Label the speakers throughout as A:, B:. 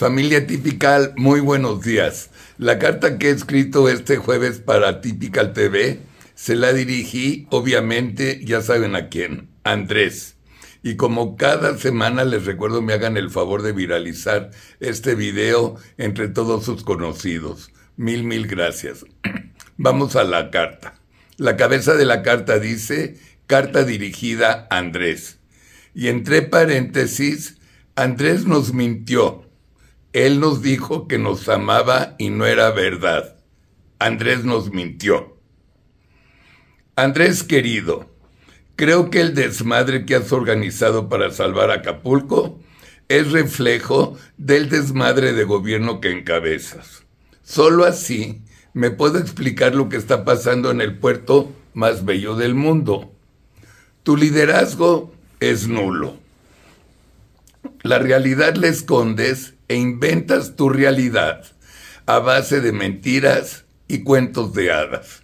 A: Familia Típical, muy buenos días. La carta que he escrito este jueves para Típical TV se la dirigí, obviamente, ya saben a quién, Andrés. Y como cada semana les recuerdo me hagan el favor de viralizar este video entre todos sus conocidos. Mil, mil gracias.
B: Vamos
A: a la carta. La cabeza de la carta dice, carta dirigida a Andrés. Y entre paréntesis, Andrés nos mintió él nos dijo que nos amaba y no era verdad. Andrés nos mintió. Andrés querido, creo que el desmadre que has organizado para salvar Acapulco es reflejo del desmadre de gobierno que encabezas. Solo así me puedo explicar lo que está pasando en el puerto más bello del mundo. Tu liderazgo es nulo. La realidad le escondes e inventas tu realidad a base de mentiras y cuentos de hadas.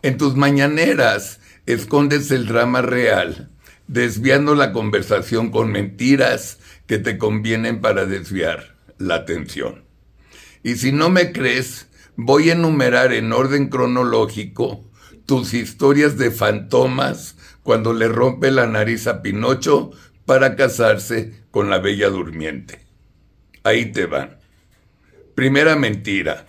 A: En tus mañaneras escondes el drama real, desviando la conversación con mentiras que te convienen para desviar la atención. Y si no me crees, voy a enumerar en orden cronológico tus historias de fantomas cuando le rompe la nariz a Pinocho para casarse con la Bella Durmiente. Ahí te van. Primera mentira.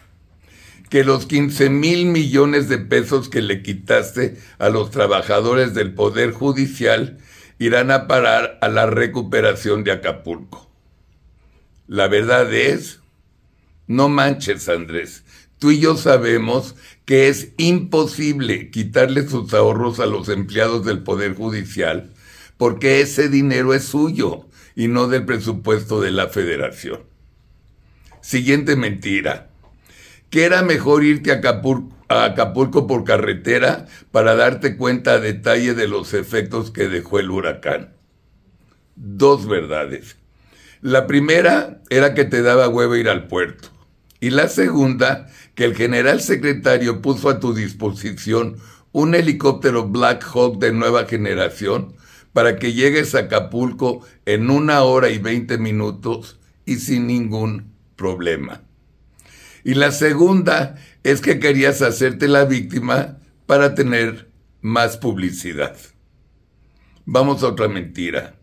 A: Que los 15 mil millones de pesos que le quitaste a los trabajadores del Poder Judicial irán a parar a la recuperación de Acapulco. La verdad es, no manches Andrés, tú y yo sabemos que es imposible quitarle sus ahorros a los empleados del Poder Judicial porque ese dinero es suyo y no del presupuesto de la federación siguiente mentira, que era mejor irte a Acapulco, por carretera para darte cuenta a detalle de los efectos que dejó el huracán. Dos verdades. La primera era que te daba huevo ir al puerto. Y la segunda, que el general secretario puso a tu disposición un helicóptero Black Hawk de nueva generación para que llegues a Acapulco en una hora y veinte minutos y sin ningún problema. Y la segunda es que querías hacerte la víctima para tener más publicidad. Vamos a otra mentira.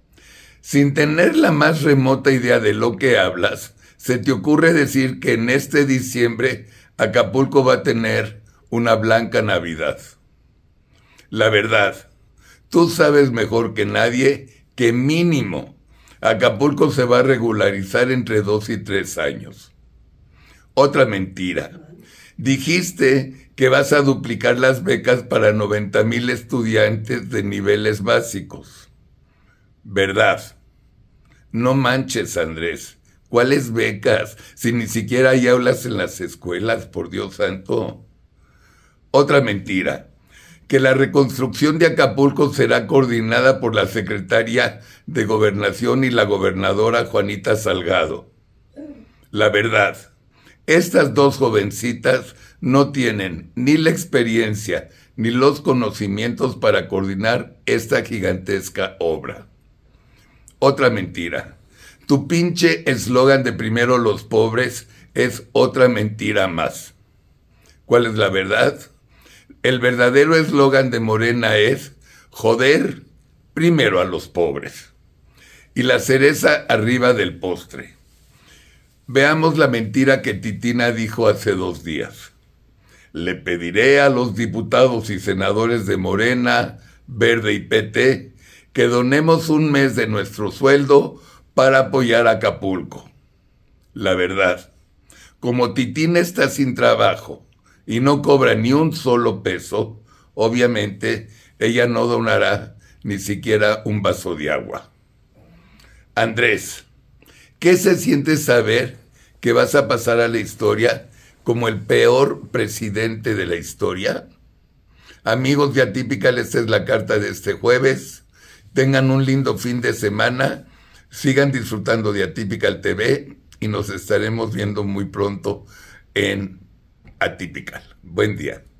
A: Sin tener la más remota idea de lo que hablas, se te ocurre decir que en este diciembre Acapulco va a tener una blanca Navidad. La verdad, tú sabes mejor que nadie que mínimo Acapulco se va a regularizar entre dos y tres años. Otra mentira. Dijiste que vas a duplicar las becas para 90 mil estudiantes de niveles básicos. ¿Verdad? No manches, Andrés. ¿Cuáles becas? Si ni siquiera hay aulas en las escuelas, por Dios santo. Otra mentira que la reconstrucción de Acapulco será coordinada por la secretaria de Gobernación y la gobernadora Juanita Salgado. La verdad, estas dos jovencitas no tienen ni la experiencia ni los conocimientos para coordinar esta gigantesca obra. Otra mentira. Tu pinche eslogan de primero los pobres es otra mentira más. ¿Cuál es la verdad? El verdadero eslogan de Morena es joder primero a los pobres. Y la cereza arriba del postre. Veamos la mentira que Titina dijo hace dos días. Le pediré a los diputados y senadores de Morena, Verde y PT que donemos un mes de nuestro sueldo para apoyar a Acapulco. La verdad, como Titina está sin trabajo y no cobra ni un solo peso, obviamente ella no donará ni siquiera un vaso de agua. Andrés, ¿qué se siente saber que vas a pasar a la historia como el peor presidente de la historia? Amigos de Atípica, esta es la carta de este jueves. Tengan un lindo fin de semana. Sigan disfrutando de Atípical TV y nos estaremos viendo muy pronto en atípica. Buen día.